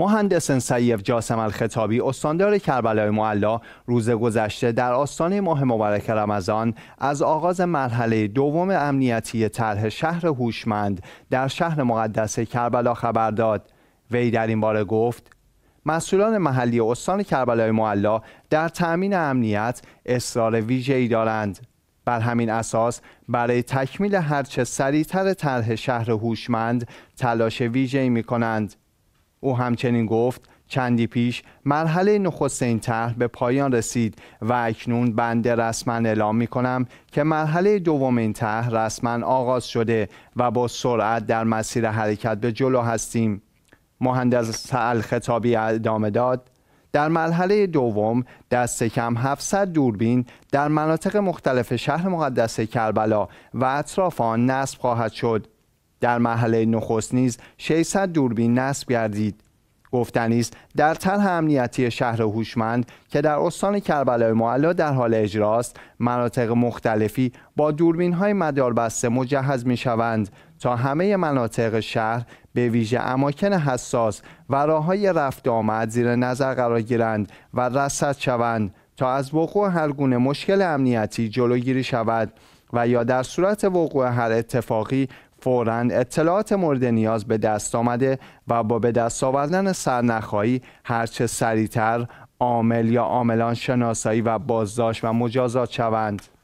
مهندس سیف جاسم الخطابی استاندار کربلای معلا روز گذشته در آستانه ماه مبارک رمضان از آغاز مرحله دوم امنیتی طرح شهر هوشمند در شهر مقدس کربلا خبر داد وی در این باره گفت مسئولان محلی استان کربلای معلا در تأمین امنیت اصرار ای دارند بر همین اساس برای تکمیل هرچه سریعتر طرح شهر هوشمند تلاش ویژه‌ای می کنند او همچنین گفت چندی پیش مرحله این طرح به پایان رسید و اکنون بنده رسما اعلام می کنم که مرحله این طرح رسما آغاز شده و با سرعت در مسیر حرکت به جلو هستیم مهندس سعل خطابی ادامه داد در مرحله دوم دست کم 700 دوربین در مناطق مختلف شهر مقدس کربلا و اطراف آن نصب خواهد شد در مرحله نخست نیز 600 دوربین نصب گردید گفتنی در طرح امنیتی شهر هوشمند که در استان کربلای معلا در حال اجراست مناطق مختلفی با دوربین های مداربسته مجهز می شوند تا همه مناطق شهر به ویژه اماکن حساس و راه های رفت آمد زیر نظر قرار گیرند و رصد شوند تا از وقوع هر گونه مشکل امنیتی جلوگیری شود و یا در صورت وقوع هر اتفاقی فورا اطلاعات مورد نیاز به دست آمده و با به دست آوردن سرنخهایی هرچه سریعتر عامل یا عاملان شناسایی و بازداشت و مجازات شوند